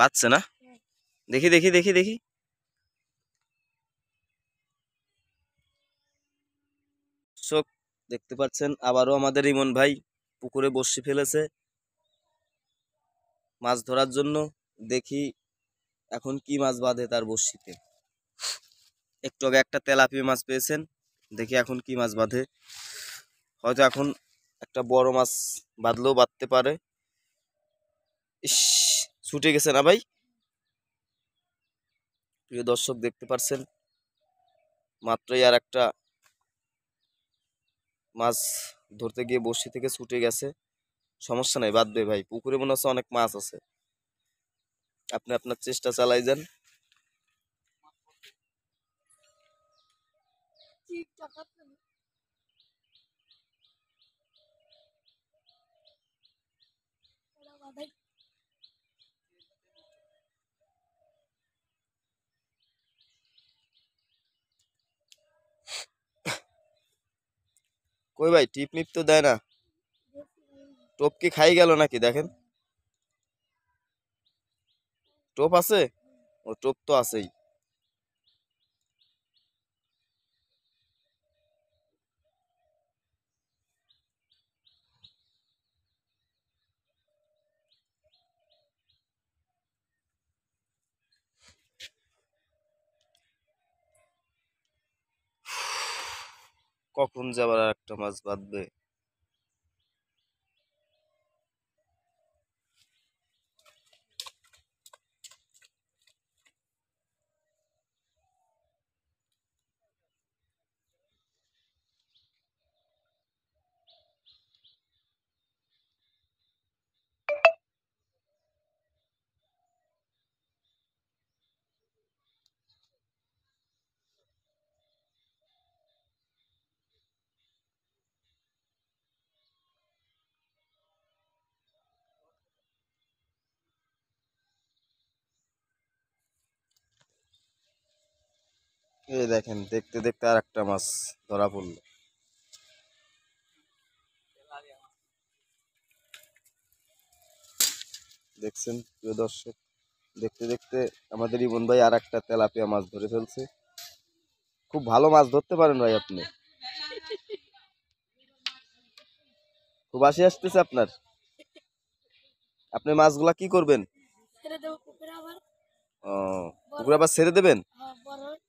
বাঁচছে না দেখি দেখি দেখি দেখি চোখ দেখতে পাচ্ছেন আবারও আমাদের ইমন ভাই পুকুরে বসি ফেলেছে মাছ ধরার জন্য দেখি এখন কি মাছ বাঁধে তার বসিতে একটু আগে একটা তেলাপি মাছ পেয়েছেন দেখি এখন কি মাছ বাঁধে হয়তো এখন একটা বড় মাছ বাঁধলেও বাঁধতে পারে ইস ছুটে গেছে না ভাই প্রিয় দর্শক দেখতে পারছেন মাত্রই আর একটা মাছ ধরতে গিয়ে বসি থেকে ছুটে গেছে সমস্যা নেই বাদ ভাই পুকুরে মনে হচ্ছে অনেক মাছ আছে আপনি আপনার চেষ্টা চালাই যান কই ভাই টিপ নিপ তো দেয় না টোপ কি খাই গেল নাকি দেখেন টোপ আছে ও টোপ তো আছেই কখন যাবার একটা মাছ বাঁধবে এই দেখেন দেখতে দেখতে আর একটা মাছ ধরা পড়ল দেখছেন প্রিয় দর্শক দেখতে দেখতে আমাদের ইবন ভাই আর একটা তেলাপিয়া মাছ ধরে ফেলছে খুব ভালো মাছ ধরতে পারেন ভাই আপনি খুব আসি আসতেছে আপনার আপনি মাছগুলা কি করবেন ও পুকুরে আবার ছেড়ে দেবেন হ্যাঁ,